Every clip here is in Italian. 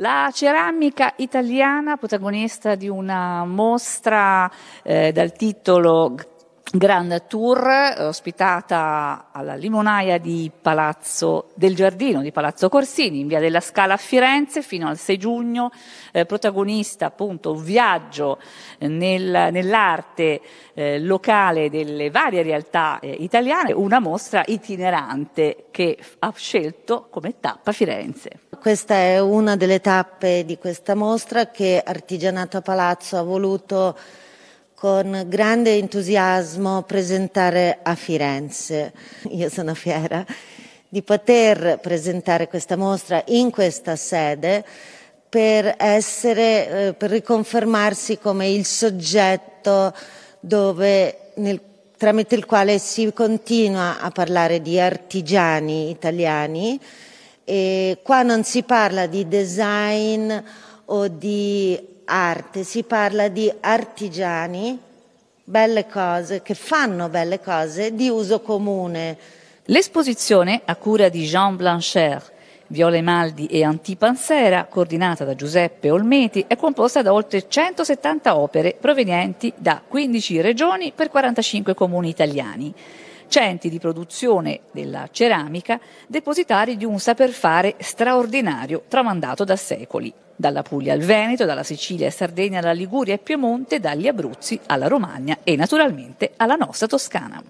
La ceramica italiana, protagonista di una mostra eh, dal titolo Grand Tour ospitata alla limonaia di Palazzo del Giardino, di Palazzo Corsini, in via della Scala a Firenze fino al 6 giugno, eh, protagonista appunto un viaggio eh, nel, nell'arte eh, locale delle varie realtà eh, italiane, una mostra itinerante che ha scelto come tappa Firenze. Questa è una delle tappe di questa mostra che Artigianato a Palazzo ha voluto con grande entusiasmo presentare a Firenze. Io sono fiera di poter presentare questa mostra in questa sede per, essere, eh, per riconfermarsi come il soggetto dove, nel, tramite il quale si continua a parlare di artigiani italiani. E qua non si parla di design o di arte, si parla di artigiani, belle cose, che fanno belle cose di uso comune. L'esposizione a cura di Jean Blanchard, Viole Maldi e Antipansera, coordinata da Giuseppe Olmeti, è composta da oltre 170 opere provenienti da 15 regioni per 45 comuni italiani centri di produzione della ceramica, depositari di un saper fare straordinario tramandato da secoli, dalla Puglia al Veneto, dalla Sicilia e Sardegna alla Liguria e Piemonte, dagli Abruzzi alla Romagna e naturalmente alla nostra Toscana.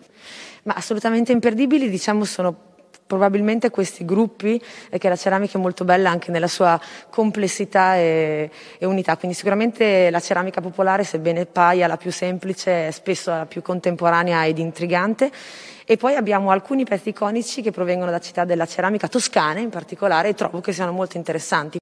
Ma assolutamente imperdibili, diciamo, sono probabilmente questi gruppi e eh, che la ceramica è molto bella anche nella sua complessità e, e, unità. Quindi sicuramente la ceramica popolare, sebbene paia la più semplice, è spesso la più contemporanea ed intrigante. E poi abbiamo alcuni pezzi iconici che provengono da città della ceramica toscane in particolare e trovo che siano molto interessanti.